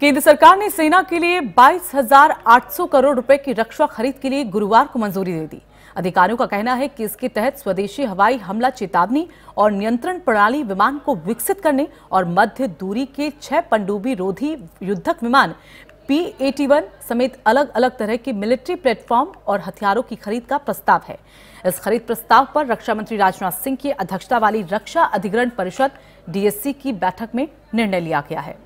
केंद्र सरकार ने सेना के लिए 22,800 करोड़ रुपए की रक्षा खरीद के लिए गुरुवार को मंजूरी दे दी अधिकारियों का कहना है कि इसके तहत स्वदेशी हवाई हमला चेतावनी और नियंत्रण प्रणाली विमान को विकसित करने और मध्य दूरी के छह पंडुबी रोधी युद्धक विमान पी एटी वन समेत अलग अलग तरह के मिलिट्री प्लेटफॉर्म और हथियारों की खरीद का प्रस्ताव है इस खरीद प्रस्ताव पर रक्षा मंत्री राजनाथ सिंह की अध्यक्षता वाली रक्षा अधिग्रहण परिषद डीएससी की बैठक में निर्णय लिया गया है